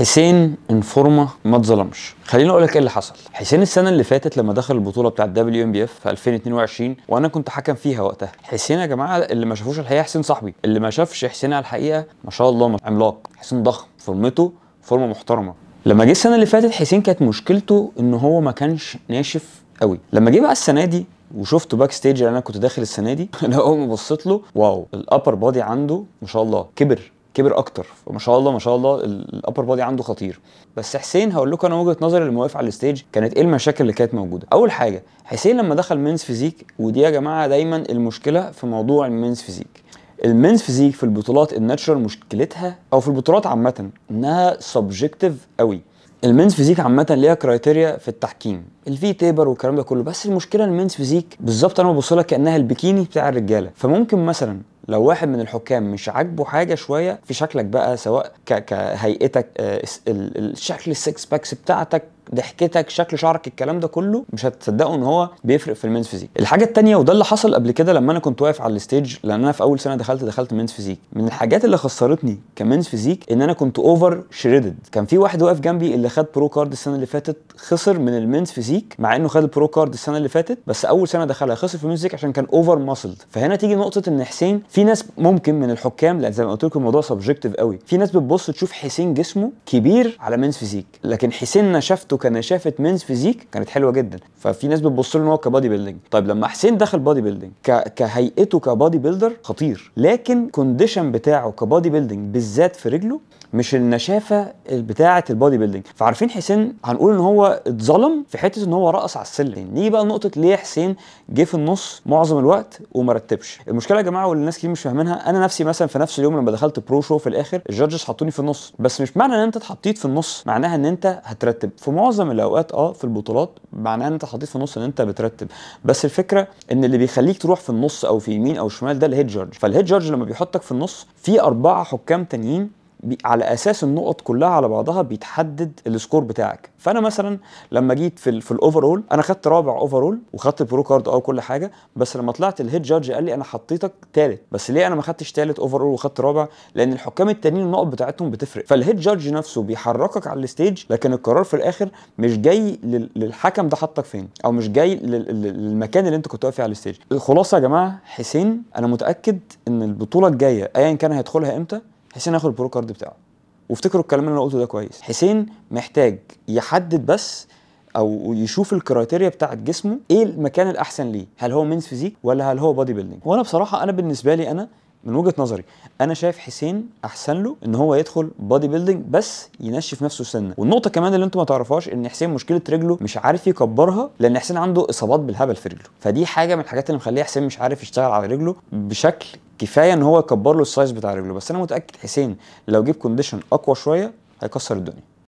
حسين ان فورما ما اتظلمش خليني اقول لك ايه اللي حصل حسين السنه اللي فاتت لما دخل البطوله بتاعه دبليو ام بي اف في 2022 وانا كنت حكم فيها وقتها حسين يا جماعه اللي ما شافوش الحقيقه حسين صاحبي اللي ما شافش حسين على الحقيقه ما شاء الله عملاق حسين ضخم فورمته فورمه محترمه لما جه السنه اللي فاتت حسين كانت مشكلته ان هو ما كانش ناشف قوي لما جه بقى السنه دي وشفته باك ستيج اللي انا كنت داخل السنه دي انا اول ما بصيت له واو الابر بادي عنده ما شاء الله كبر كبر اكتر فما شاء الله ما شاء الله الابر بادي عنده خطير بس حسين هقول لكم انا وجهه نظري لما واقف على الستيج كانت ايه المشاكل اللي كانت موجوده اول حاجه حسين لما دخل مينز فيزيك ودي يا جماعه دايما المشكله في موضوع المينز فيزيك المنس فيزيك في البطولات الناتشرال مشكلتها او في البطولات عامه انها سبجكتيف قوي المنس فيزيك عامه ليها كرايتيريا في التحكيم الفي تيبر والكلام ده كله بس المشكله المنس فيزيك بالظبط انا ببص لك كانها البكيني بتاع الرجاله فممكن مثلا لو واحد من الحكام مش عاجبه حاجه شويه في شكلك بقى سواء كهيئتك آه، الشكل السكس باكس بتاعتك ضحكتك شكل شعرك الكلام ده كله مش هتصدقوا ان هو بيفرق في المنس فيزيك الحاجه الثانيه وده اللي حصل قبل كده لما انا كنت واقف على الستيج لان انا في اول سنه دخلت دخلت منس فيزيك من الحاجات اللي خسرتني كمنس فيزيك ان انا كنت اوفر شريدد كان في واحد واقف جنبي اللي خد برو كارد السنه اللي فاتت خسر من المنس فيزيك مع انه خد البرو كارد السنه اللي فاتت بس اول سنه دخلها خسر في المنس فيزيك عشان كان اوفر ماسلد فهنا تيجي نقطه ان حسين في ناس ممكن من الحكام لان زي ما قلت لكم الموضوع سبجكتيف قوي في ناس بتبص تشوف حسين جسمه كبير على منس فيزيك لكن حسين انا شفته كنشافه مينز فيزيك كانت حلوه جدا ففي ناس بتبص له ان هو كبادي بيلدينج طيب لما حسين دخل بادي بيلدينج ك... كهيئته كبادي بيلدر خطير لكن كونديشن بتاعه كبادي بيلدينج بالذات في رجله مش النشافه بتاعه البادي بيلدينج فعارفين حسين هنقول ان هو اتظلم في حته ان هو رقص على السلم نيجي بقى نقطه ليه حسين جه في النص معظم الوقت وما رتبش المشكله يا جماعه واللي الناس كتير مش فاهمينها انا نفسي مثلا في نفس اليوم لما دخلت برو شو في الاخر الجادجز حطوني في النص بس مش معنى ان انت اتحطيت في النص معناها ان انت هترتب في معظم معظم الاوقات اه في البطولات معناه ان انت حاطط في النص ان انت بترتب بس الفكره ان اللي بيخليك تروح في النص او في يمين او شمال ده الهيد جارج فالهيد جارج لما بيحطك في النص في اربعه حكام تانيين على اساس النقط كلها على بعضها بيتحدد السكور بتاعك فانا مثلا لما جيت في, في الاوفرول انا خدت رابع اوفرول وخدت البرو كارد او كل حاجه بس لما طلعت الهيد جادج قال لي انا حطيتك ثالث بس ليه انا ما خدتش ثالث اوفرول وخدت رابع لان الحكام التانيين النقط بتاعتهم بتفرق فالهيد جادج نفسه بيحركك على الستيج لكن القرار في الاخر مش جاي للحكم ده حطك فين او مش جاي للمكان اللي انت كنت واقف فيه على الستيج الخلاصه يا جماعه حسين انا متاكد ان البطوله الجايه ايا كان هيدخلها امتى حسين ياخد البرو كارد بتاعه وافتكروا الكلام اللي انا قلته ده كويس حسين محتاج يحدد بس او يشوف الكرايتيريا بتاعه جسمه ايه المكان الاحسن ليه هل هو مينز فيزيك ولا هل هو بادي بيلدينج وانا بصراحه انا بالنسبه لي انا من وجهه نظري انا شايف حسين احسن له ان هو يدخل بادي بيلدينج بس ينشف نفسه سنه والنقطه كمان اللي انتم ما تعرفوهاش ان حسين مشكله رجله مش عارف يكبرها لان حسين عنده اصابات بالهبل في رجله فدي حاجه من الحاجات اللي مخليه حسين مش عارف يشتغل على رجله بشكل كفايه ان هو يكبر له السايز بتاع رجله بس انا متاكد حسين لو جيب كونديشن اقوى شويه هيكسر الدنيا